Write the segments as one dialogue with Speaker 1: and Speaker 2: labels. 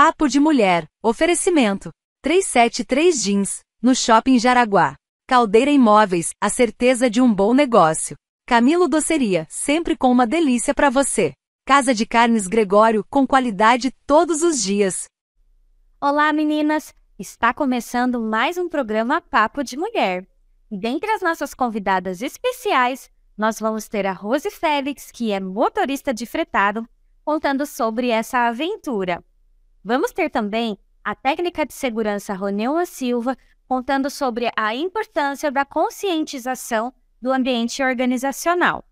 Speaker 1: Papo de Mulher. Oferecimento. 373 Jeans, no Shopping Jaraguá. Caldeira Imóveis, a certeza de um bom negócio. Camilo Doceria, sempre com uma delícia para você. Casa de Carnes Gregório, com qualidade todos os dias. Olá, meninas! Está começando mais um programa Papo de Mulher. E dentre as nossas convidadas especiais, nós vamos ter a Rose Félix, que é motorista de fretado, contando sobre essa aventura. Vamos ter também a técnica de segurança Roneua Silva contando sobre a importância da conscientização do ambiente organizacional.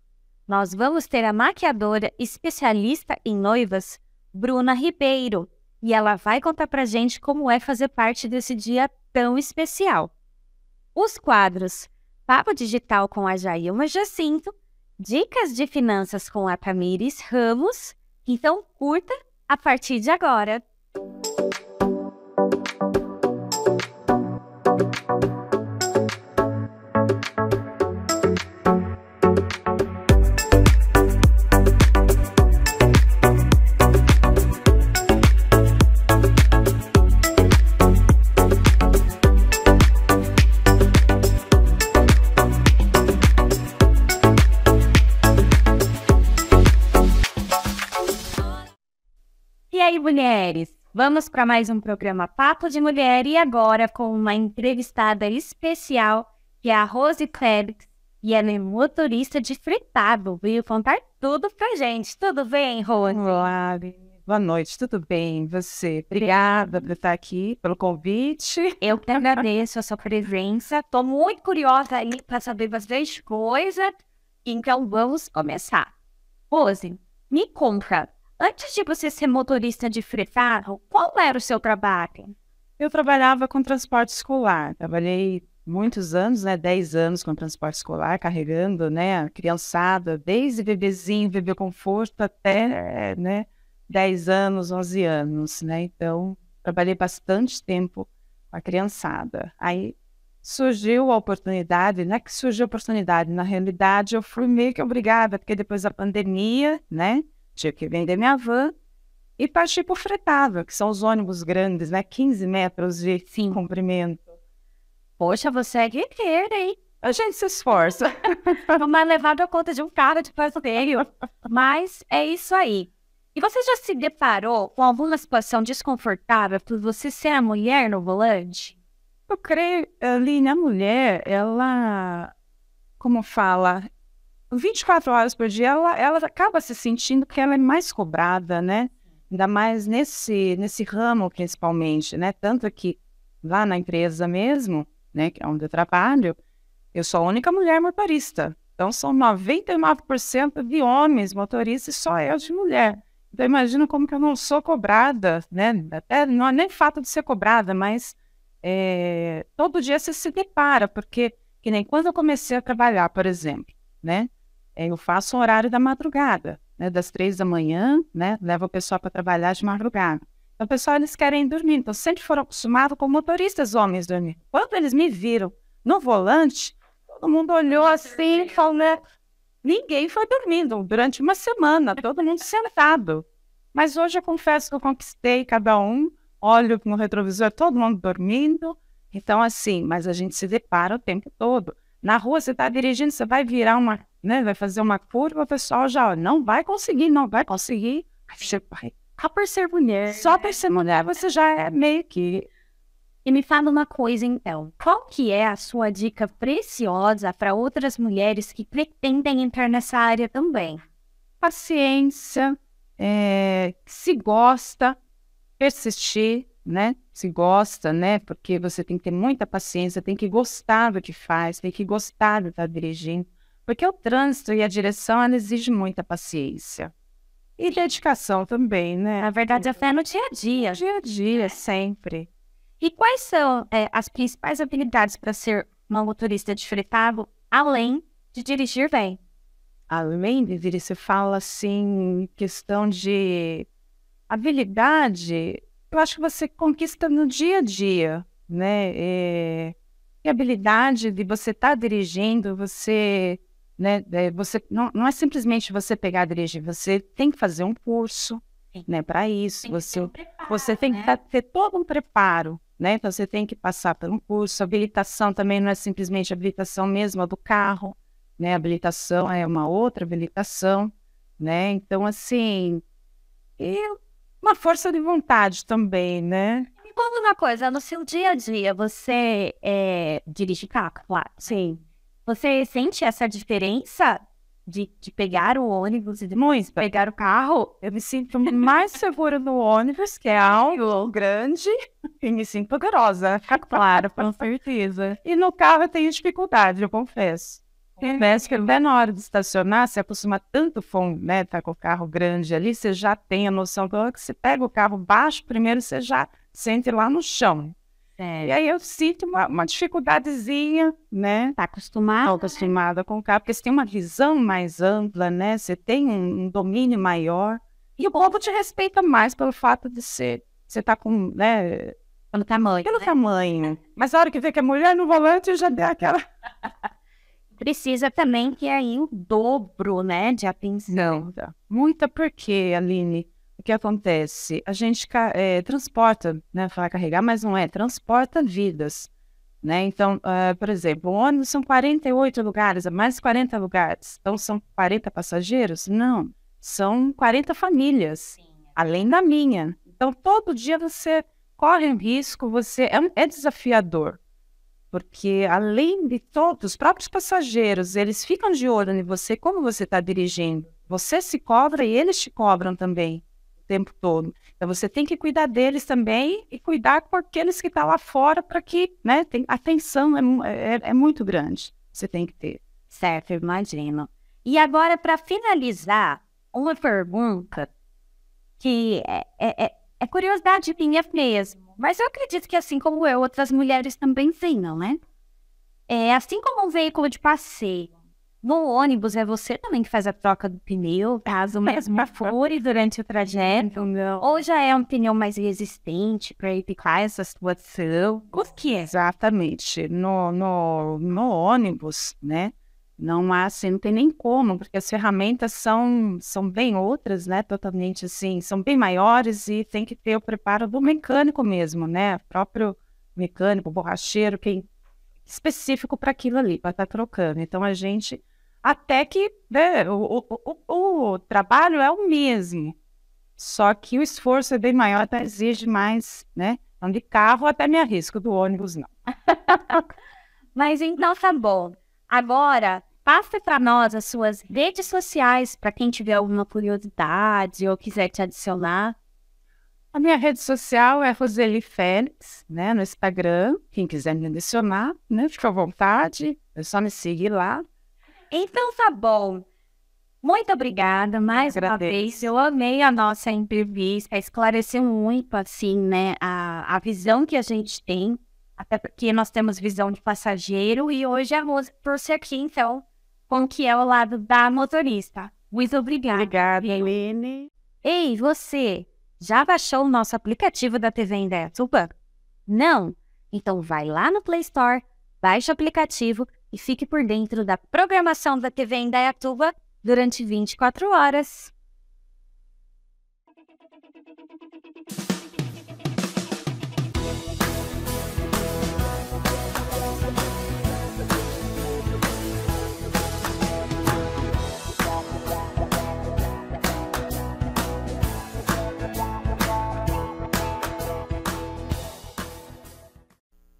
Speaker 1: Nós vamos ter a maquiadora especialista em noivas, Bruna Ribeiro, e ela vai contar para gente como é fazer parte desse dia tão especial. Os quadros Papo Digital com a Jailma Jacinto, Dicas de Finanças com a Tamires Ramos. Então, curta a partir de agora.
Speaker 2: mulheres!
Speaker 1: Vamos para mais um programa Papo de Mulher e agora com uma entrevistada especial, que é a Rose Clérix, e ela é motorista de fritado, veio contar
Speaker 3: tudo pra gente. Tudo bem, Rose? Olá, boa noite, tudo bem? Você? Obrigada por estar aqui, pelo convite. Eu que agradeço a sua presença.
Speaker 1: Tô muito curiosa aí para saber bastante coisa. Então vamos começar. Rose, me conta, Antes de você ser motorista de fretar, qual era o seu trabalho?
Speaker 3: Eu trabalhava com transporte escolar. Trabalhei muitos anos, né, 10 anos com transporte escolar, carregando, né, a criançada, desde bebezinho, bebê conforto até, né, 10 anos, 11 anos, né? Então, trabalhei bastante tempo com a criançada. Aí surgiu a oportunidade, não é que surgiu a oportunidade, na realidade eu fui meio que obrigada, porque depois da pandemia, né, Tive que vender minha van e partir para o fretável, que são os ônibus grandes, né? 15 metros de Sim. comprimento. Poxa, você é guerreira, hein? A gente se esforça. Mas levado a conta de um cara de passeio.
Speaker 1: Mas é isso aí. E você já se deparou com alguma situação
Speaker 3: desconfortável por você ser a mulher no volante? Eu creio, ali na mulher, ela, como fala, 24 horas por dia, ela, ela acaba se sentindo que ela é mais cobrada, né? Ainda mais nesse, nesse ramo, principalmente, né? Tanto que lá na empresa mesmo, né, que é onde eu trabalho, eu sou a única mulher motorista. Então, são 99% de homens motoristas e só eu de mulher. Então, imagina como que eu não sou cobrada, né? Até não é nem fato de ser cobrada, mas é, todo dia você se depara, porque que nem quando eu comecei a trabalhar, por exemplo, né? É, eu faço o horário da madrugada, né, das três da manhã, né, levo o pessoal para trabalhar de madrugada. Então, o pessoal, eles querem dormir. Então, sempre foram acostumados com motoristas homens dormir. Quando eles me viram no volante, todo mundo olhou assim, falou né, Ninguém foi dormindo durante uma semana, todo mundo sentado. Mas hoje eu confesso que eu conquistei cada um, olho no retrovisor, todo mundo dormindo. Então, assim, mas a gente se depara o tempo todo. Na rua, você está dirigindo, você vai virar uma né? Vai fazer uma curva, o pessoal já não vai conseguir, não vai conseguir. você vai, só por ser mulher. Só por ser mulher, você já é meio que. E me fala uma coisa então, qual que é a sua
Speaker 1: dica preciosa para outras mulheres que pretendem entrar nessa área também?
Speaker 3: Paciência, é, se gosta, persistir, né? Se gosta, né? Porque você tem que ter muita paciência, tem que gostar do que faz, tem que gostar do que está dirigindo porque o trânsito e a direção, exigem muita paciência. E dedicação também, né? Na verdade, é no dia a dia. Dia a dia, é. sempre. E quais são é, as principais habilidades para ser uma motorista de fretável, além de dirigir bem? Além de dirigir, você fala assim, questão de habilidade, eu acho que você conquista no dia a dia, né? É... E habilidade de você estar tá dirigindo, você né? É, você não, não é simplesmente você pegar a dirigir, você tem que fazer um curso, Sim. né? Para isso, tem você um preparo, você tem né? que ter todo um preparo, né? Então você tem que passar por um curso, habilitação também não é simplesmente habilitação mesmo do carro, né? Habilitação é uma outra habilitação, né? Então assim, e uma força de vontade também, né?
Speaker 1: Me conta uma coisa, no seu dia a dia você é, dirige carro, claro. Sim. Você sente essa diferença de, de pegar o
Speaker 3: ônibus e depois Muito. pegar o carro? Eu me sinto mais segura no ônibus, que é algo grande, e me sinto poderosa. Claro, com certeza. E no carro eu tenho dificuldade, eu confesso. Confesso que até na hora de estacionar, se acostuma tanto fome, né, tá com o carro grande ali, você já tem a noção então, que você pega o carro baixo, primeiro você já sente lá no chão. É. E aí eu sinto uma, uma dificuldadezinha, né? Tá acostumada? Tá acostumada com o carro, porque você tem uma visão mais ampla, né? Você tem um, um domínio maior. E o povo te respeita mais pelo fato de ser, você tá com, né? Pelo tamanho. Pelo né? tamanho. Mas a hora que vê que é mulher no volante, já deu aquela... Precisa também que é aí o dobro, né, de atenção. Não. muita por quê, Aline? o que acontece? A gente é, transporta, né? Falar carregar, mas não é, transporta vidas. Né? Então, uh, por exemplo, o ônibus são 48 lugares, é mais 40 lugares. Então, são 40 passageiros? Não, são 40 famílias, além da minha. Então, todo dia você corre um risco, você é, é desafiador, porque além de todos, os próprios passageiros, eles ficam de olho em você, como você está dirigindo. Você se cobra e eles te cobram também tempo todo. Então você tem que cuidar deles também e cuidar com aqueles que estão tá lá fora para que, né? Tem, a atenção é, é, é, é muito grande. Você tem que ter. Certo, imagino. E agora, para finalizar,
Speaker 1: uma pergunta que é, é, é, é, curiosidade minha mesmo, mas eu acredito que, assim como eu, outras mulheres também tenham, né? É, assim como um veículo de passeio, no ônibus, é você também que faz a troca do pneu, caso mesmo fure durante o trajeto. Não. Ou já é um pneu mais resistente
Speaker 3: para evitar essa situação. O que é? Exatamente. No, no, no ônibus, né? Não há, assim, não tem nem como, porque as ferramentas são, são bem outras, né? Totalmente assim, são bem maiores e tem que ter o preparo do mecânico mesmo, né? O próprio mecânico, borracheiro, quem específico para aquilo ali, para estar tá trocando. Então a gente até que né, o, o, o, o, trabalho é o mesmo, só que o esforço é bem maior, até exige mais, né? Então, de carro até me arrisco, do ônibus não. Mas
Speaker 1: então tá bom. Agora, passe para nós as suas redes sociais para quem
Speaker 3: tiver alguma curiosidade ou quiser te adicionar. A minha rede social é Roseli Félix, né, no Instagram. Quem quiser me adicionar, né, fica à vontade, é só me seguir lá.
Speaker 1: Então tá bom. Muito obrigada mais uma vez. Eu amei a nossa entrevista, esclareceu muito, assim, né, a, a visão que a gente tem, até porque nós temos visão de passageiro e hoje a moça trouxe aqui, então, com que é o lado da motorista. Muito obrigada. Obrigada, Helene. Ei, você, já baixou o nosso aplicativo da TV em Não? Então vai lá no Play Store Baixe o aplicativo e fique por dentro da programação da TV Indaiatuba durante 24
Speaker 2: horas.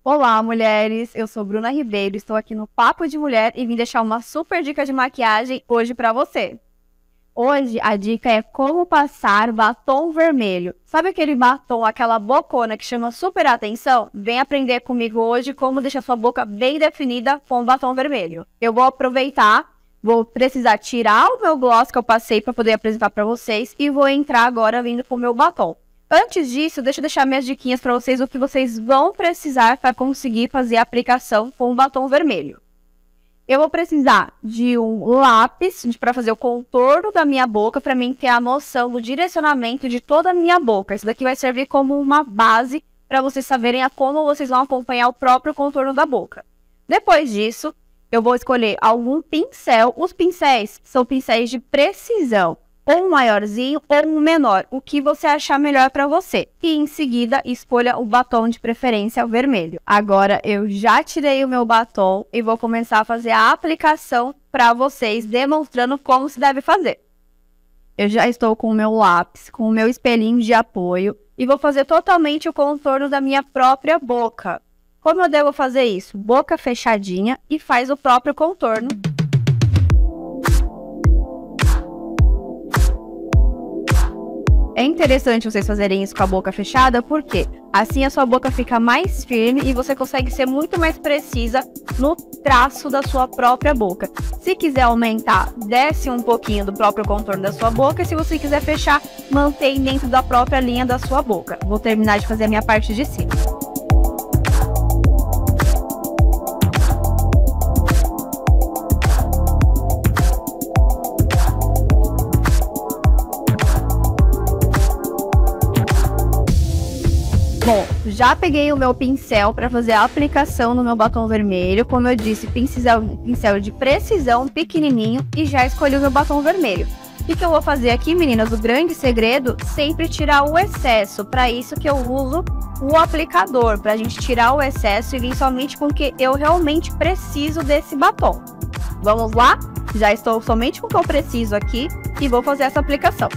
Speaker 1: Olá, mulheres! Eu sou Bruna Ribeiro, estou aqui no Papo de Mulher e vim deixar uma super dica de maquiagem hoje para você. Hoje a dica é como passar batom vermelho. Sabe aquele batom, aquela bocona que chama super atenção? Vem aprender comigo hoje como deixar sua boca bem definida com batom vermelho. Eu vou aproveitar, vou precisar tirar o meu gloss que eu passei para poder apresentar para vocês e vou entrar agora vindo com o meu batom. Antes disso, deixa eu deixar minhas diquinhas para vocês o que vocês vão precisar para conseguir fazer a aplicação com batom vermelho. Eu vou precisar de um lápis para fazer o contorno da minha boca, para mim ter a noção do direcionamento de toda a minha boca. Isso daqui vai servir como uma base para vocês saberem a como vocês vão acompanhar o próprio contorno da boca. Depois disso, eu vou escolher algum pincel. Os pincéis são pincéis de precisão ou um maiorzinho ou um menor, o que você achar melhor para você. E em seguida, escolha o batom de preferência o vermelho. Agora eu já tirei o meu batom e vou começar a fazer a aplicação para vocês, demonstrando como se deve fazer. Eu já estou com o meu lápis, com o meu espelhinho de apoio e vou fazer totalmente o contorno da minha própria boca. Como eu devo fazer isso? Boca fechadinha e faz o próprio contorno. É interessante vocês fazerem isso com a boca fechada, porque assim a sua boca fica mais firme e você consegue ser muito mais precisa no traço da sua própria boca. Se quiser aumentar, desce um pouquinho do próprio contorno da sua boca. E se você quiser fechar, mantém dentro da própria linha da sua boca. Vou terminar de fazer a minha parte de cima. Bom, já peguei o meu pincel para fazer a aplicação no meu batom vermelho. Como eu disse, pincel, pincel de precisão, pequenininho, e já escolhi o meu batom vermelho. O que eu vou fazer aqui, meninas? O grande segredo, sempre tirar o excesso. Para isso que eu uso o aplicador, para a gente tirar o excesso e vir somente com o que eu realmente preciso desse batom. Vamos lá? Já estou somente com o que eu preciso aqui e vou fazer essa aplicação.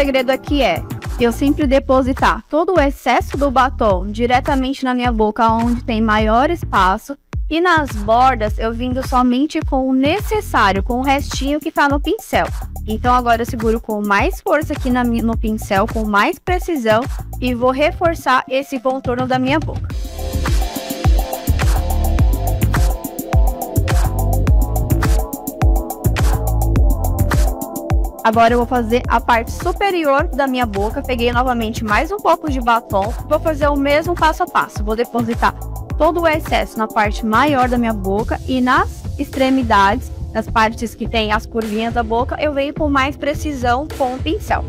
Speaker 1: segredo aqui é eu sempre depositar todo o excesso do batom diretamente na minha boca, onde tem maior espaço, e nas bordas eu vindo somente com o necessário, com o restinho que tá no pincel. Então agora eu seguro com mais força aqui na, no pincel, com mais precisão, e vou reforçar esse contorno da minha boca. Agora eu vou fazer a parte superior da minha boca. Peguei novamente mais um pouco de batom. Vou fazer o mesmo passo a passo. Vou depositar todo o excesso na parte maior da minha boca e nas extremidades, nas partes que tem as curvinhas da boca, eu venho com mais precisão com o pincel.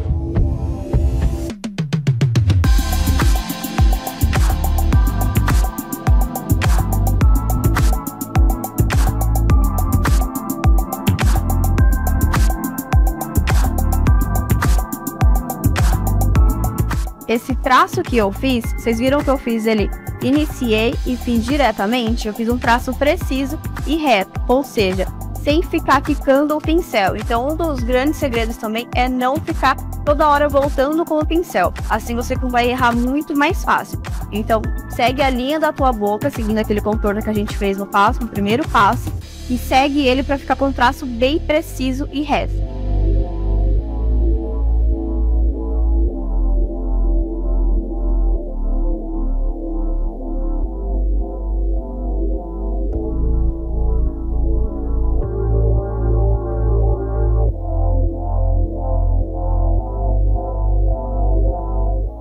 Speaker 1: Esse traço que eu fiz, vocês viram que eu fiz ele iniciei e fiz diretamente? Eu fiz um traço preciso e reto, ou seja, sem ficar quicando o pincel. Então, um dos grandes segredos também é não ficar toda hora voltando com o pincel. Assim você vai errar muito mais fácil. Então, segue a linha da tua boca, seguindo aquele contorno que a gente fez no passo, no primeiro passo, e segue ele para ficar com um traço bem preciso e reto.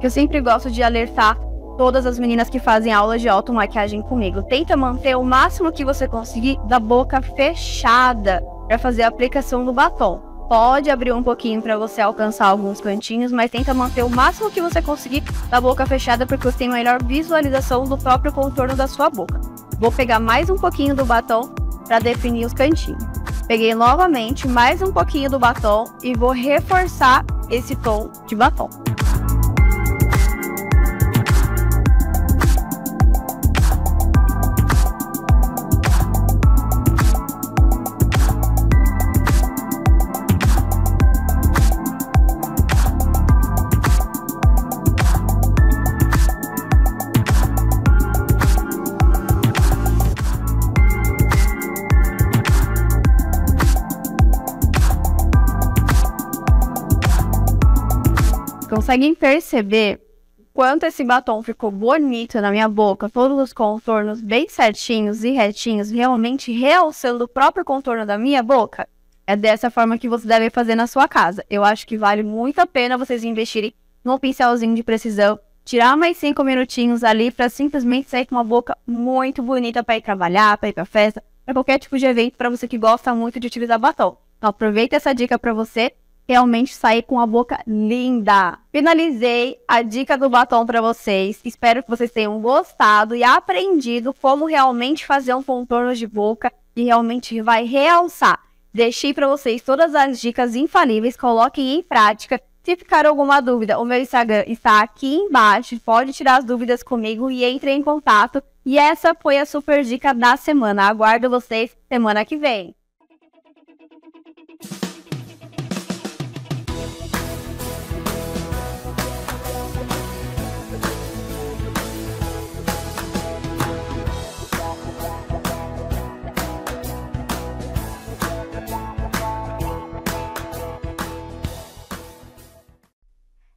Speaker 1: que eu sempre gosto de alertar todas as meninas que fazem aulas de automaquiagem comigo. Tenta manter o máximo que você conseguir da boca fechada para fazer a aplicação do batom. Pode abrir um pouquinho para você alcançar alguns cantinhos, mas tenta manter o máximo que você conseguir da boca fechada porque você tem melhor visualização do próprio contorno da sua boca. Vou pegar mais um pouquinho do batom para definir os cantinhos. Peguei novamente mais um pouquinho do batom e vou reforçar esse tom de batom. conseguem perceber quanto esse batom ficou bonito na minha boca, todos os contornos bem certinhos e retinhos, realmente realçando o próprio contorno da minha boca? É dessa forma que você deve fazer na sua casa. Eu acho que vale muito a pena vocês investirem num pincelzinho de precisão, tirar mais cinco minutinhos ali para simplesmente sair com uma boca muito bonita para ir trabalhar, para ir para festa, para qualquer tipo de evento para você que gosta muito de utilizar batom. Então aproveita essa dica para você realmente sair com a boca linda. Finalizei a dica do batom para vocês. Espero que vocês tenham gostado e aprendido como realmente fazer um contorno de boca que realmente vai realçar. Deixei para vocês todas as dicas infalíveis, coloquem em prática. Se ficar alguma dúvida, o meu Instagram está aqui embaixo, pode tirar as dúvidas comigo e entre em contato. E essa foi a super dica da semana. Aguardo vocês semana que vem.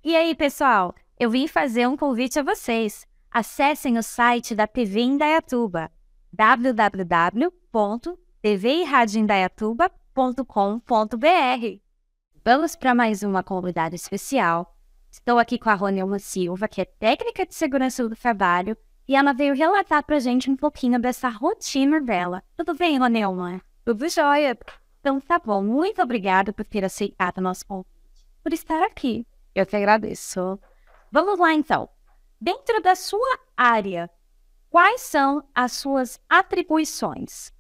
Speaker 2: E aí, pessoal?
Speaker 1: Eu vim fazer um convite a vocês. Acessem o site da TV Indaiatuba, www.tvirradioindaiatuba.com.br. Vamos para mais uma convidada especial. Estou aqui com a Ronilma Silva, que é técnica de segurança do trabalho, e ela veio relatar para a gente um pouquinho dessa rotina dela. Tudo bem, Ronilma? Tudo jóia. Então tá bom, muito obrigada por ter aceitado o nosso convite, por estar aqui. Eu te agradeço. Vamos lá, então. Dentro da sua área, quais são as suas atribuições?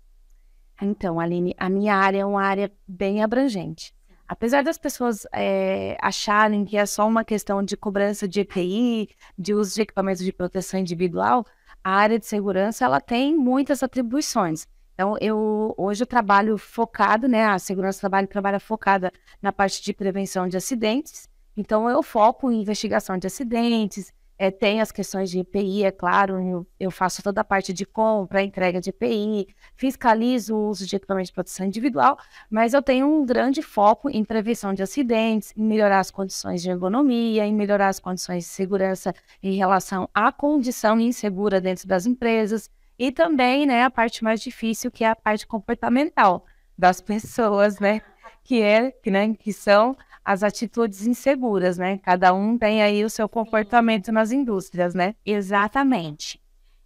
Speaker 1: Então, Aline, a minha área é uma área bem abrangente. Apesar das pessoas é, acharem que é só uma questão de cobrança de EPI, de uso de equipamentos de proteção individual, a área de segurança ela tem muitas atribuições. Então, eu hoje eu trabalho focado, né? A segurança do trabalho trabalha focada na parte de prevenção de acidentes, então, eu foco em investigação de acidentes, é, tem as questões de EPI, é claro, eu, faço toda a parte de compra, entrega de EPI, fiscalizo o uso de equipamento de proteção individual, mas eu tenho um grande foco em prevenção de acidentes, em melhorar as condições de ergonomia, em melhorar as condições de segurança em relação à condição insegura dentro das empresas, e também
Speaker 3: né, a parte mais difícil, que é a parte comportamental das pessoas, né? Que é, que, né, que são as atitudes inseguras, né? Cada um tem aí o seu comportamento nas indústrias, né? Exatamente.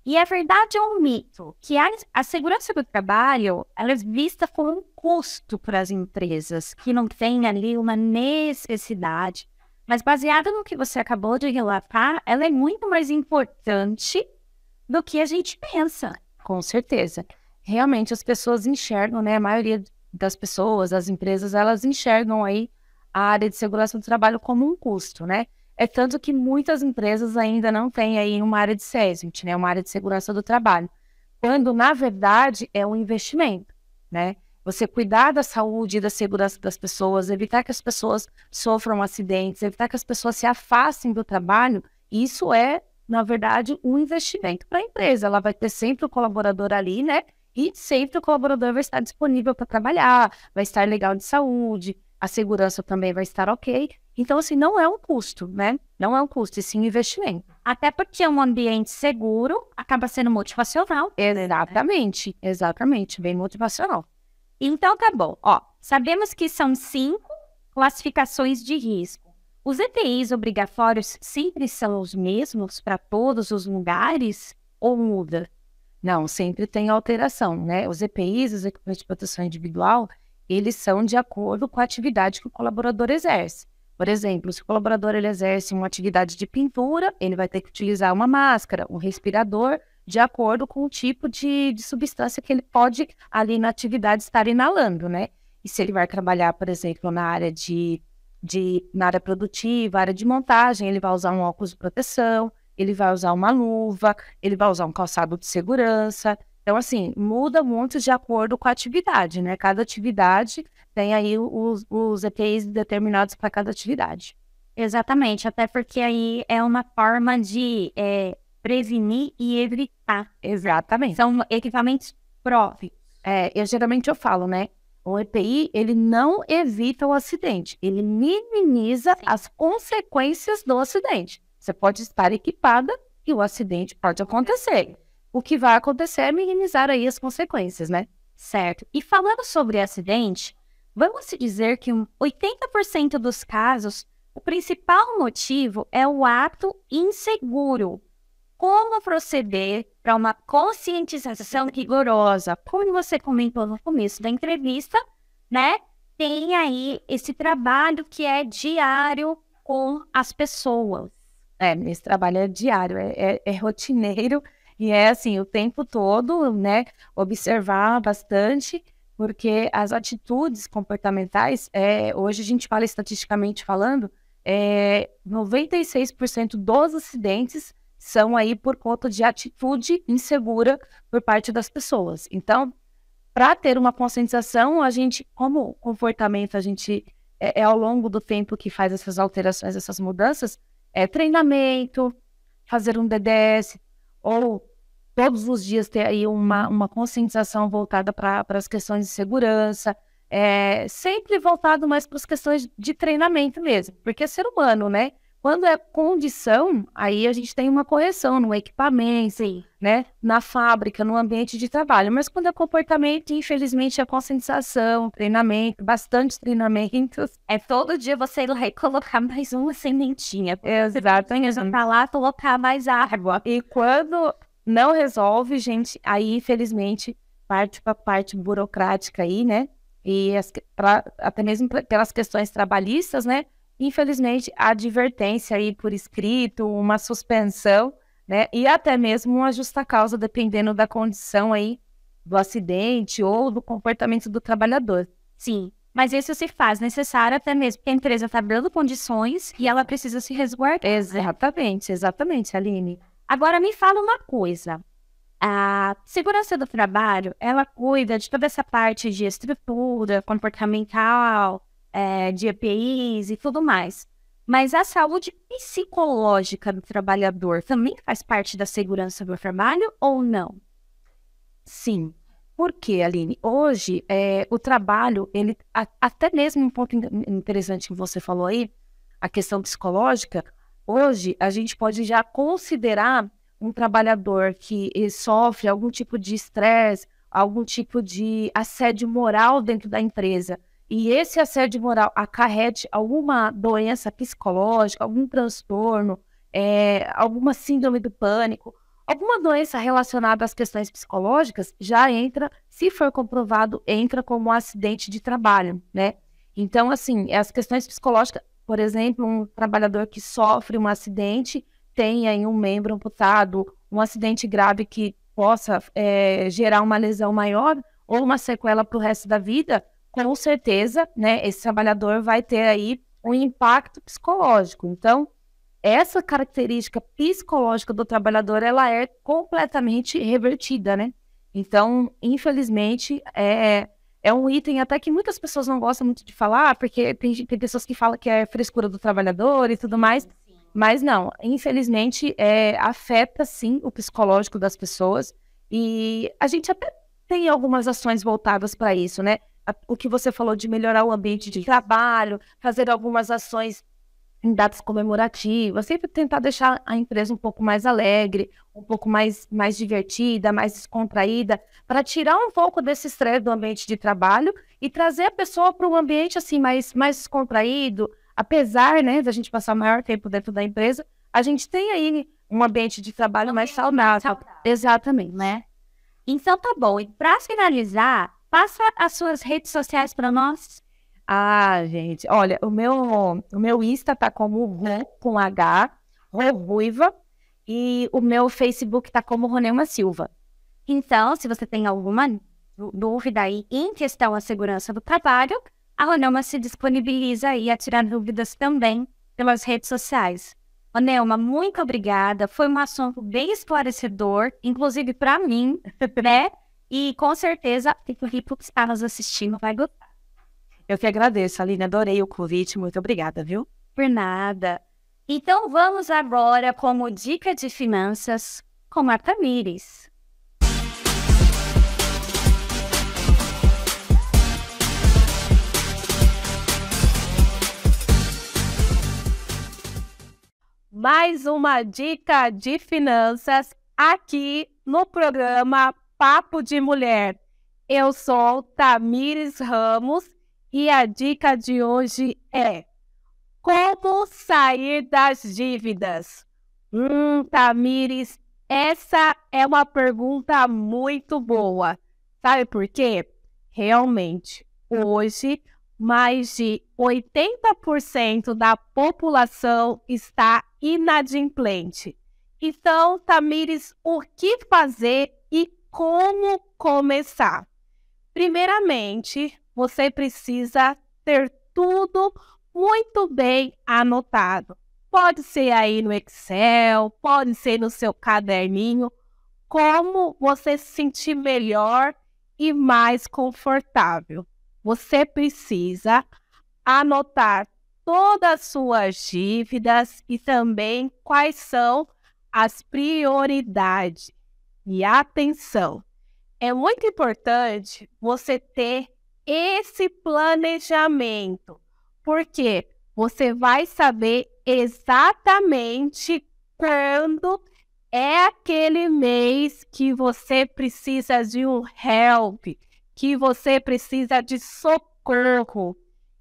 Speaker 3: E é verdade ou um mito que
Speaker 1: a, a, segurança do trabalho ela é vista como um custo para as empresas que não tem ali uma necessidade. Mas baseada no que você acabou de relatar, ela é muito mais importante do que a gente pensa. Com certeza. Realmente as pessoas enxergam, né? A maioria das pessoas, das empresas, elas enxergam aí a área de segurança do trabalho como um custo, né? É tanto que muitas empresas ainda não têm aí uma área de SESMIT, né? Uma área de segurança do trabalho. Quando, na verdade, é um investimento, né? Você cuidar da saúde e da segurança das pessoas, evitar que as pessoas sofram acidentes, evitar que as pessoas se afastem do trabalho, isso é, na verdade, um investimento para a empresa. Ela vai ter sempre o colaborador ali, né? E sempre o colaborador vai estar disponível para trabalhar, vai estar legal de saúde, a segurança também vai estar ok. Então, assim, não é um custo, né? Não é um custo, e sim um investimento. Até porque é um ambiente seguro, acaba sendo motivacional. Né? Exatamente, né? exatamente, bem motivacional. Então, tá bom. Ó, sabemos que são cinco classificações de risco. Os EPIs obrigatórios sempre são os mesmos para todos os lugares ou muda? Não, sempre tem alteração, né? Os EPIs, os equipamentos de proteção individual, eles são de acordo com a atividade que o colaborador exerce. Por exemplo, se o colaborador ele exerce uma atividade de pintura, ele vai ter que utilizar uma máscara, um respirador, de acordo com o tipo de, de substância que ele pode ali na atividade estar inalando, né? E se ele vai trabalhar, por exemplo, na área de, de na área produtiva, área de montagem, ele vai usar um óculos de proteção, ele vai usar uma luva, ele vai usar um calçado de segurança, então, assim, muda muito de acordo com a atividade, né? Cada atividade tem aí os, os EPIs determinados para cada atividade. Exatamente, até porque aí é uma forma de é, prevenir e evitar. Exatamente. São equipamentos próprios. É, eu geralmente eu falo, né? O EPI, ele não evita o acidente, ele minimiza Sim. as consequências do acidente. Você pode estar equipada e o acidente pode acontecer o que vai acontecer é minimizar aí as consequências, né? Certo. E falando sobre acidente, vamos dizer que 80% dos casos, o principal motivo é o ato inseguro. Como proceder para uma conscientização rigorosa? Como você comentou no começo da entrevista, né? Tem aí esse trabalho que é diário com as pessoas. É, esse trabalho é diário, é, é, é rotineiro e é assim, o tempo todo, né, observar bastante, porque as atitudes comportamentais, é, hoje a gente fala estatisticamente falando, é, 96% dos acidentes são aí por conta de atitude insegura por parte das pessoas. Então, para ter uma conscientização, a gente, como comportamento, a gente é, é, ao longo do tempo que faz essas alterações, essas mudanças, é treinamento, fazer um DDS, ou todos os dias ter aí uma, uma conscientização voltada para as questões de segurança, é, sempre voltado mais para as questões de treinamento mesmo, porque é ser humano, né? Quando é condição, aí a gente tem uma correção no equipamento, Sim. né? Na fábrica, no ambiente de trabalho. Mas quando é comportamento, infelizmente, é conscientização, treinamento, bastante treinamentos. É todo dia você ir lá e colocar mais uma sementinha. Exato, Você estar lá colocar mais água. E quando não resolve, gente, aí, infelizmente, parte para parte burocrática aí, né? E as, pra, até mesmo pelas questões trabalhistas, né? infelizmente, advertência aí por escrito, uma suspensão, né? E até mesmo uma justa causa, dependendo da condição aí do acidente ou do comportamento do trabalhador. Sim, mas isso se faz necessário até mesmo porque a empresa está dando condições e ela precisa se resguardar. Né? Exatamente, exatamente, Aline. Agora me fala uma coisa. A segurança do trabalho, ela cuida de toda essa parte de estrutura comportamental, é, de EPIs e tudo mais. Mas a saúde psicológica do trabalhador também faz parte da segurança do trabalho ou não? Sim. Por quê, Aline? Hoje, é, o trabalho, ele a, até mesmo um ponto interessante que você falou aí, a questão psicológica, hoje a gente pode já considerar um trabalhador que sofre algum tipo de estresse, algum tipo de assédio moral dentro da empresa, e esse assédio moral acarrete alguma doença psicológica, algum transtorno, é, alguma síndrome do pânico, alguma doença relacionada às questões psicológicas, já entra, se for comprovado, entra como um acidente de trabalho, né? Então, assim, as questões psicológicas, por exemplo, um trabalhador que sofre um acidente tem aí um membro amputado, um acidente grave que possa é, gerar uma lesão maior ou uma sequela para o resto da vida, com certeza, né, esse trabalhador vai ter aí um impacto psicológico. Então, essa característica psicológica do trabalhador, ela é completamente revertida, né? Então, infelizmente, é, é um item até que muitas pessoas não gostam muito de falar, porque tem, tem pessoas que falam que é frescura do trabalhador e tudo mais, mas não, infelizmente, é, afeta sim o psicológico das pessoas e a gente até tem algumas ações voltadas para isso, né? o que você falou de melhorar o ambiente de trabalho, fazer algumas ações em datas comemorativas, sempre tentar deixar a empresa um pouco mais alegre, um pouco mais, mais divertida, mais descontraída, para tirar um pouco desse estresse do ambiente de trabalho e trazer a pessoa para um ambiente assim mais, mais descontraído, apesar né, da gente passar maior tempo dentro da empresa, a gente tem aí um ambiente de trabalho mais saudável. saudável. Exatamente. Né? Então tá bom. E para finalizar, Passa as suas redes sociais para nós. Ah, gente, olha, o meu, o meu Insta tá como Ru com H, Ru Ruiva, e o meu Facebook tá como Ronelma Silva. Então, se você tem alguma dúvida aí em questão à segurança do trabalho, a Ronelma se disponibiliza aí a tirar dúvidas também pelas redes sociais. Ronelma, muito obrigada. Foi um assunto bem esclarecedor, inclusive para mim, né? E com certeza, tem Rico que está nos assistindo vai gostar. Eu que agradeço, Aline. Adorei o convite. Muito obrigada, viu? Por nada. Então vamos agora como dica de finanças com Marta Mires.
Speaker 2: Mais uma dica de finanças aqui no programa Papo de Mulher. Eu sou Tamires Ramos e a dica de hoje é como sair das dívidas. Hum, Tamires, essa é uma pergunta muito boa. Sabe por quê? Realmente, hoje mais de 80% da população está inadimplente. Então, Tamires, o que fazer como começar? Primeiramente, você precisa ter tudo muito bem anotado. Pode ser aí no Excel, pode ser no seu caderninho, como você se sentir melhor e mais confortável. Você precisa anotar todas as suas dívidas e também quais são as prioridades. E atenção, é muito importante você ter esse planejamento, porque você vai saber exatamente quando é aquele mês que você precisa de um help, que você precisa de socorro.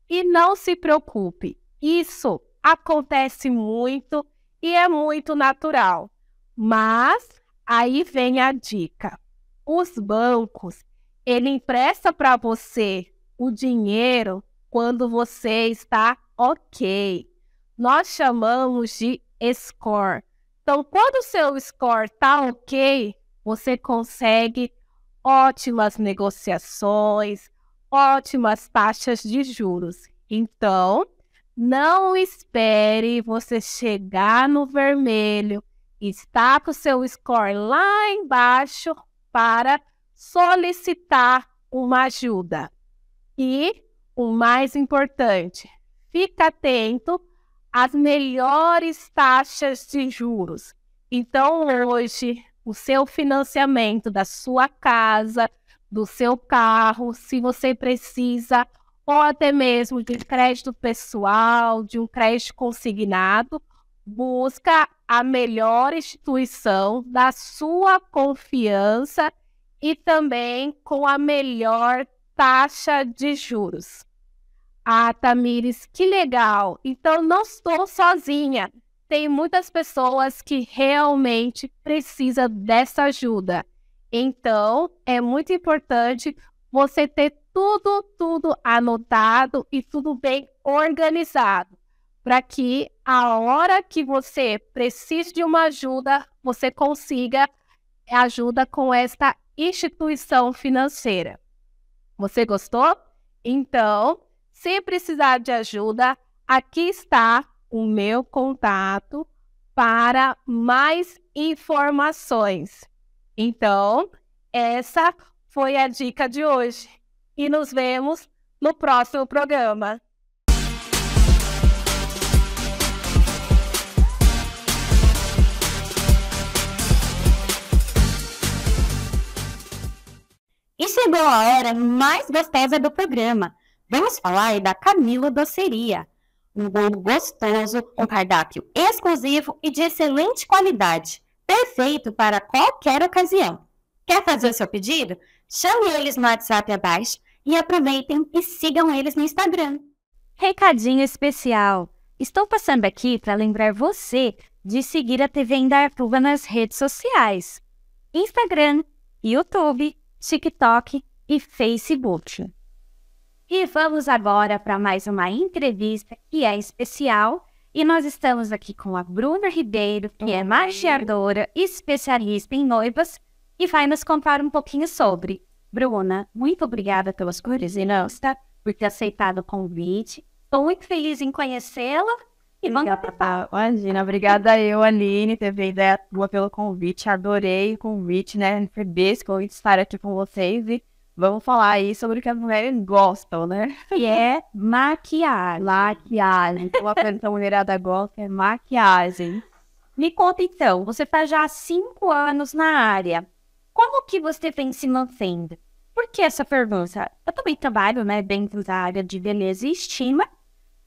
Speaker 2: E não se preocupe, isso acontece muito e é muito natural. Mas Aí vem a dica. Os bancos, ele empresta para você o dinheiro quando você está ok. Nós chamamos de score. Então, quando o seu score está ok, você consegue ótimas negociações, ótimas taxas de juros. Então, não espere você chegar no vermelho está com o seu score lá embaixo para solicitar uma ajuda. E o mais importante, fica atento às melhores taxas de juros. Então, hoje, o seu financiamento da sua casa, do seu carro, se você precisa, ou até mesmo de um crédito pessoal, de um crédito consignado, busca a melhor instituição da sua confiança e também com a melhor taxa de juros. Ah, Tamires, que legal! Então não estou sozinha. Tem muitas pessoas que realmente precisam dessa ajuda. Então, é muito importante você ter tudo, tudo anotado e tudo bem organizado para que a hora que você precise de uma ajuda, você consiga ajuda com esta instituição financeira. Você gostou? Então, se precisar de ajuda, aqui está o meu contato para mais informações. Então, essa foi a dica de hoje e nos vemos no próximo programa.
Speaker 1: E chegou a hora mais gostosa do programa. Vamos falar da Camila Doceria. Um bolo gostoso, um cardápio exclusivo e de excelente qualidade. Perfeito para qualquer ocasião. Quer fazer seu pedido? Chame eles no WhatsApp abaixo e aproveitem e sigam eles no Instagram. Recadinho especial. Estou passando aqui para lembrar você de seguir a TV Indaiatuba nas redes sociais: Instagram, YouTube TikTok e Facebook. E vamos agora para mais uma entrevista que é especial. E nós estamos aqui com a Bruna Ribeiro, que é maquiadora especialista em noivas e vai nos contar um pouquinho sobre. Bruna, muito obrigada pelas curiosidades por ter aceitado o convite. Estou muito feliz em conhecê-la e vamos tentar. Imagina, obrigada eu, Aline, TV Ideia Tua, pelo convite. Adorei o convite, né? Receber esse convite, estar aqui com vocês e vamos falar aí sobre o que as mulheres gostam, né? Que é maquiagem. Maquiagem. Então, a pergunta mulherada gosta é maquiagem. Me conta então, você faz tá já há cinco anos na área. Como que você vem se mantendo? Por que essa pergunta? Eu também trabalho, né, dentro da área de beleza e estima,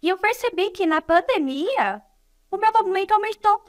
Speaker 1: e eu percebi que na pandemia o meu movimento aumentou.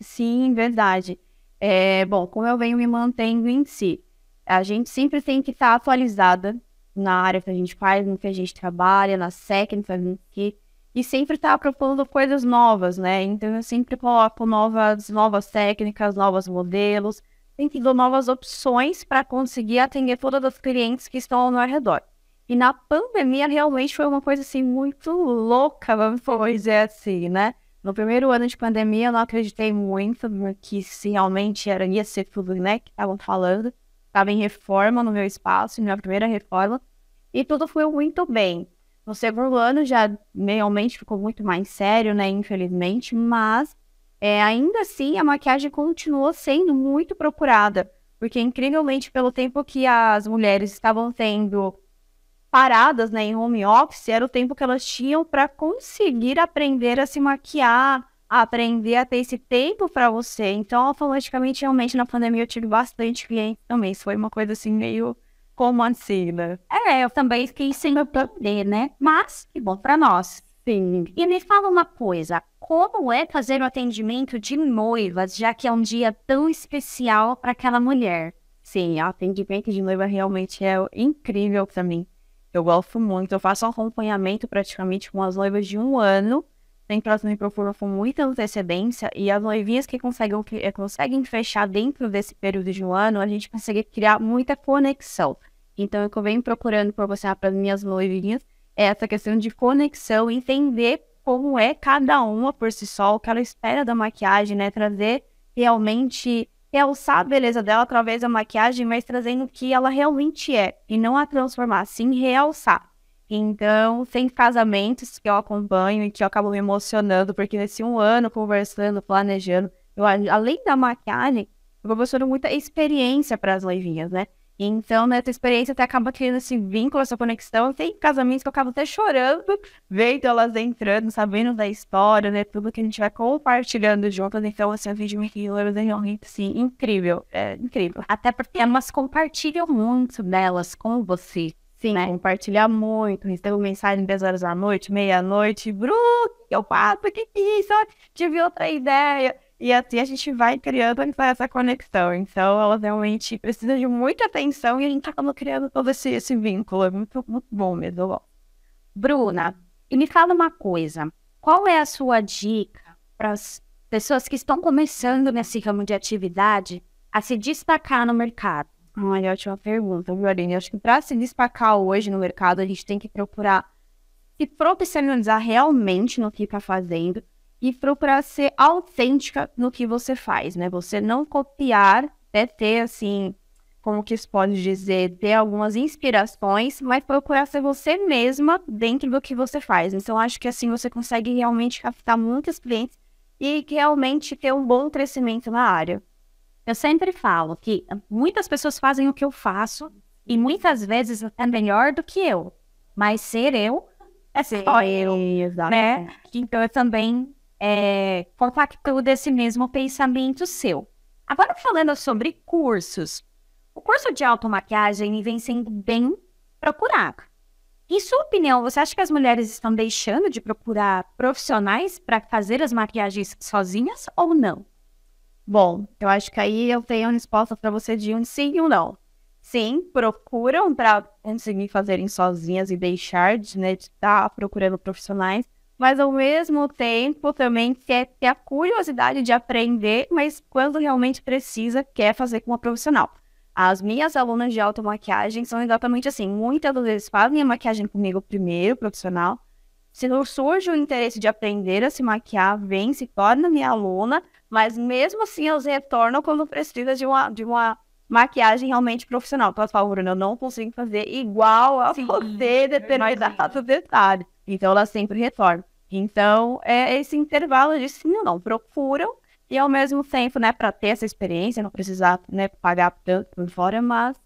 Speaker 1: Sim, verdade. É, bom, como eu venho me mantendo em si, a gente sempre tem que estar tá atualizada na área que a gente faz, no que a gente trabalha, nas técnicas, que, e sempre estar tá propondo coisas novas, né? Então eu sempre coloco novas, novas técnicas, novos modelos, sempre dou novas opções para conseguir atender todas as clientes que estão ao meu redor. E na pandemia, realmente foi uma coisa assim muito louca, vamos dizer assim, né? No primeiro ano de pandemia, eu não acreditei muito que se realmente era, ia ser tudo, né, que estavam falando. Estava em reforma no meu espaço, minha primeira reforma, e tudo foi muito bem. No segundo ano já né, realmente ficou muito mais sério, né, infelizmente, mas é, ainda assim a maquiagem continuou sendo muito procurada, porque incrivelmente pelo tempo que as mulheres estavam tendo paradas né, em home office era o tempo que elas tinham para conseguir aprender a se maquiar, aprender a ter esse tempo para você. Então, logicamente, realmente, na pandemia eu tive bastante cliente também. Isso foi uma coisa assim meio como assim, né? É, eu também fiquei sem aprender, né? Mas, que bom para nós. Sim. E me fala uma coisa, como é fazer o atendimento de noivas, já que é um dia tão especial para aquela mulher? Sim, o atendimento de noiva realmente é incrível para mim. Eu gosto muito. Eu faço um acompanhamento praticamente com as noivas de um ano. Sempre elas me procuram com muita antecedência. E as noivinhas que conseguem, que eh, conseguem fechar dentro desse período de um ano, a gente consegue criar muita conexão. Então, eu venho procurando por você ah, para minhas noivinhas é essa questão de conexão, entender como é cada uma por si só, o que ela espera da maquiagem, né? Trazer realmente realçar a beleza dela através da maquiagem, mas trazendo o que ela realmente é, e não a transformar, sim realçar. Então, tem casamentos que eu acompanho e que eu acabo me emocionando, porque nesse um ano conversando, planejando, eu, além da maquiagem, eu proporciono muita experiência para as noivinhas, né? Então, né, tua experiência até acaba criando esse vínculo, essa conexão. Tem casamentos que eu acabo até chorando, vendo elas entrando, sabendo da história, né? Tudo que a gente vai compartilhando juntas. Então, assim, o vídeo me healer é realmente, assim, incrível. É incrível. Até porque elas compartilham muito delas com você. Sim, né? compartilhar muito. Recebo mensagem 10 horas da noite, meia-noite. que eu passo, o que é isso? Tive outra ideia. E assim a gente vai criando essa conexão. Então, ela realmente precisa de muita atenção e a gente acaba tá criando todo esse, esse vínculo. É muito, muito bom mesmo. Bruna, e me fala uma coisa. Qual é a sua dica para as pessoas que estão começando nesse ramo de atividade a se destacar no mercado? Olha, ótima pergunta, Violine. Acho que para se destacar hoje no mercado, a gente tem que procurar se profissionalizar realmente no que está fazendo e procurar ser autêntica no que você faz, né? Você não copiar, é ter, assim, como que se pode dizer, ter algumas inspirações, mas procurar ser você mesma dentro do que você faz. Então, acho que assim você consegue realmente captar muitos clientes e realmente ter um bom crescimento na área. Eu sempre falo que muitas pessoas fazem o que eu faço e muitas vezes é melhor do que eu, mas ser eu é só eu, né? Então, eu também é, compactou desse mesmo pensamento seu. Agora falando sobre cursos, o curso de automaquiagem vem sendo bem procurado. Em sua opinião, você acha que as mulheres estão deixando de procurar profissionais para fazer as maquiagens sozinhas ou não? Bom, eu acho que aí eu tenho a resposta para você de um sim e um não. Sim, procuram para conseguir fazerem sozinhas e deixar de estar né, tá procurando profissionais, mas ao mesmo tempo também quer ter a curiosidade de aprender, mas quando realmente precisa, quer fazer com uma profissional. As minhas alunas de automaquiagem são exatamente assim. Muitas vezes fazem a maquiagem comigo primeiro, profissional. Se não surge o interesse de aprender a se maquiar, vem, se torna minha aluna, mas mesmo assim elas retornam quando precisa de uma, de uma maquiagem realmente profissional. Então favor eu não consigo fazer igual a Sim, você, dependendo do detalhe. Então ela sempre retorna então, é esse intervalo de sim ou não, procuram e ao mesmo tempo, né, para ter essa experiência, não precisar, né, pagar tanto por fora, mas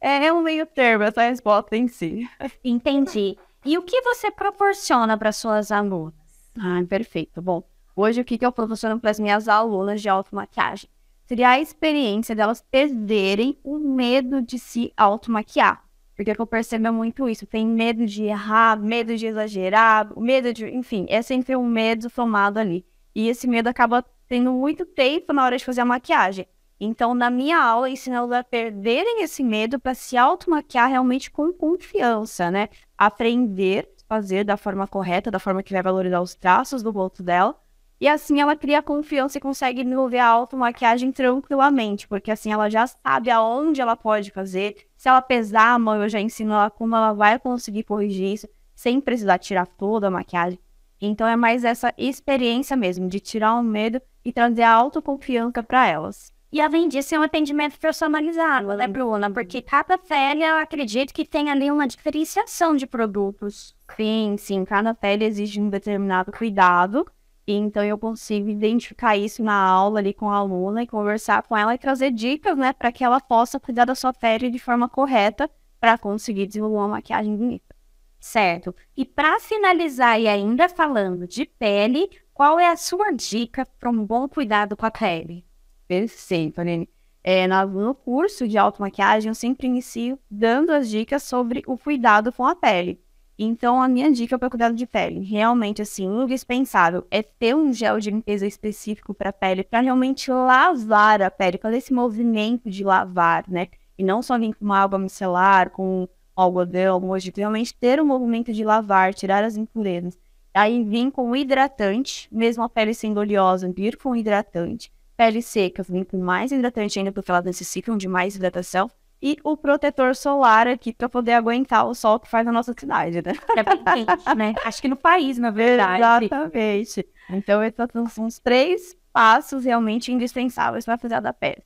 Speaker 1: é, é um meio termo essa é resposta em si. Entendi. E o que você proporciona para suas alunas? Ah, perfeito. Bom, hoje o que, que eu proporciono para as minhas alunas de automaquiagem? Seria a experiência delas perderem o medo de se automaquiar. Porque eu percebo muito isso. Tem medo de errar, medo de exagerar, medo de. Enfim, é sempre um medo somado ali. E esse medo acaba tendo muito tempo na hora de fazer a maquiagem. Então, na minha aula, ensinamos a perderem esse medo para se automaquiar realmente com confiança, né? Aprender a fazer da forma correta, da forma que vai valorizar os traços do rosto dela. E assim ela cria confiança e consegue desenvolver a automaquiagem tranquilamente, porque assim ela já sabe aonde ela pode fazer, se ela pesar a mão, eu já ensino ela como ela vai conseguir corrigir isso, sem precisar tirar toda a maquiagem. Então é mais essa experiência mesmo, de tirar o medo e trazer a autoconfiança para elas. E além disso, é um atendimento personalizado, né, Bruna? Uhum. Porque cada pele, eu acredito que tem ali uma diferenciação de produtos. Sim, sim. Cada pele exige um determinado cuidado então eu consigo identificar isso na aula ali com a aluna e conversar com ela e trazer dicas, né, para que ela possa cuidar da sua pele de forma correta para conseguir desenvolver uma maquiagem bonita. Certo. E para finalizar e ainda falando de pele, qual é a sua dica para um bom cuidado com a pele? Perfeito, Aline. É, no curso de automaquiagem, eu sempre inicio dando as dicas sobre o cuidado com a pele. Então, a minha dica para é cuidado de pele, realmente, assim, indispensável, é ter um gel de limpeza específico para pele, para realmente lavar a pele, fazer esse movimento de lavar, né? E não só vir com uma água micelar, com algodão, hoje. realmente ter um movimento de lavar, tirar as impurezas. Aí vir com hidratante, mesmo a pele sendo oleosa, vir com hidratante. Pele seca, vir com mais hidratante ainda, porque elas necessitam de mais hidratação e o protetor solar aqui para poder aguentar o sol que faz na nossa cidade, né? É né? Acho que no país, na verdade. Exatamente. Então, esses são os três passos realmente indispensáveis para cuidar da pele.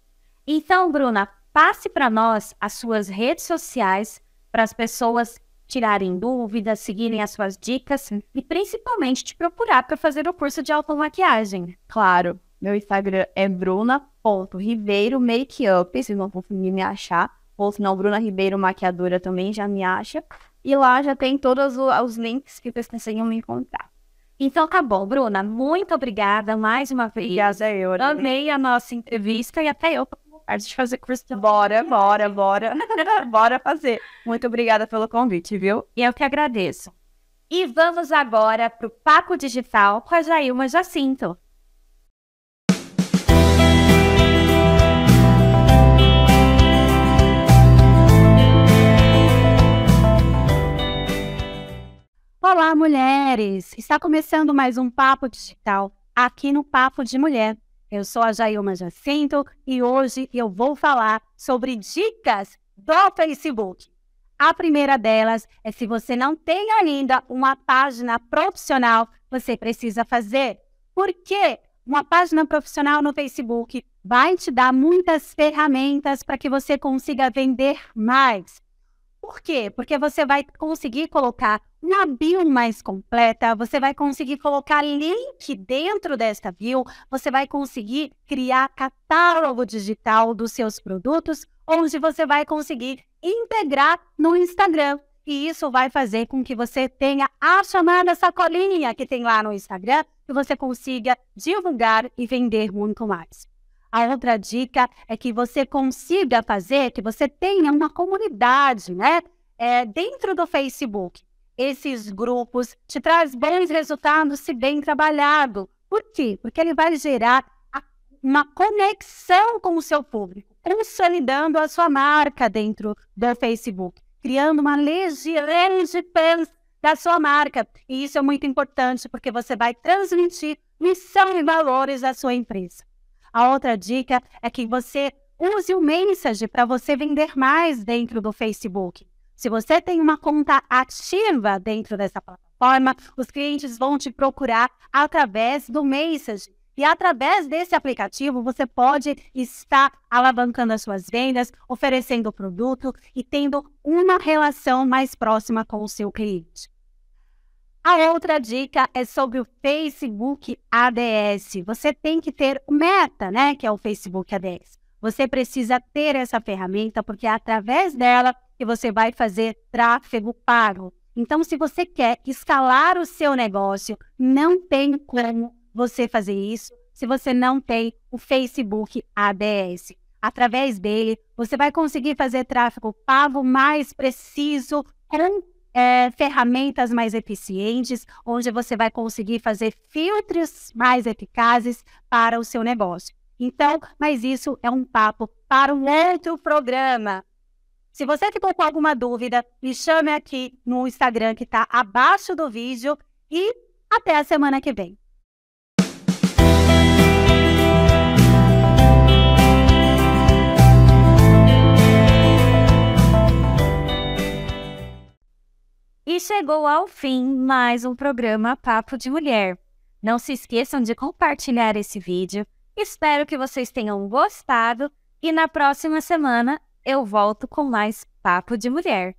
Speaker 1: Então, Bruna, passe para nós as suas redes sociais para as pessoas tirarem dúvidas, seguirem as suas dicas e principalmente te procurar para fazer o curso de automaquiagem. Claro, meu Instagram é bruna.riveiro makeup, vocês vão conseguir me achar ou se não, Bruna Ribeiro, maquiadora, também já me acha. E lá já tem todos os links que vocês conseguem me encontrar. Então tá bom, Bruna. Muito obrigada mais uma vez. Obrigada, eu. Né? Amei a nossa entrevista e até eu tô com vontade de fazer curso Bora, bora, bora. bora fazer. Muito obrigada pelo convite, viu? E eu que agradeço. E vamos agora para o Paco Digital com a Jailma Jacinto. Olá, mulheres! Está começando mais um Papo Digital aqui no Papo de Mulher. Eu sou a Jailma Jacinto e hoje eu vou falar sobre dicas do Facebook. A primeira delas é se você não tem ainda uma página profissional, você precisa fazer. Porque uma página profissional no Facebook vai te dar muitas ferramentas para que você consiga vender mais. Por quê? Porque você vai conseguir colocar uma bio mais completa, você vai conseguir colocar link dentro desta bio, você vai conseguir criar catálogo digital dos seus produtos, onde você vai conseguir integrar no Instagram. E isso vai fazer com que você tenha a chamada sacolinha que tem lá no Instagram, que você consiga divulgar e vender muito mais. A outra dica é que você consiga fazer, que você tenha uma comunidade, né? É, dentro do Facebook. Esses grupos te traz bons resultados se bem trabalhado. Por quê? Porque ele vai gerar uma conexão com o seu público, consolidando a sua marca dentro do Facebook, criando uma legião de fãs da sua marca. E isso é muito importante porque você vai transmitir missão e valores da sua empresa. A outra dica é que você use o Message para você vender mais dentro do Facebook. Se você tem uma conta ativa dentro dessa plataforma, os clientes vão te procurar através do Message. E através desse aplicativo, você pode estar alavancando as suas vendas, oferecendo o produto e tendo uma relação mais próxima com o seu cliente. A outra dica é sobre o Facebook ADS. Você tem que ter o meta, né? Que é o Facebook ADS. Você precisa ter essa ferramenta, porque é através dela que você vai fazer tráfego pago. Então, se você quer escalar o seu negócio, não tem como você fazer isso se você não tem o Facebook ADS. Através dele, você vai conseguir fazer tráfego pago mais preciso, com é, ferramentas mais eficientes, onde você vai conseguir fazer filtros mais eficazes para o seu negócio. Então, mas isso é um papo para um outro programa. Se você ficou com alguma dúvida, me chame aqui no Instagram que está abaixo do vídeo e até a semana que vem. E chegou ao fim mais um programa Papo de Mulher. Não se esqueçam de compartilhar esse vídeo. Espero que vocês tenham gostado e na próxima semana eu volto com mais Papo de Mulher.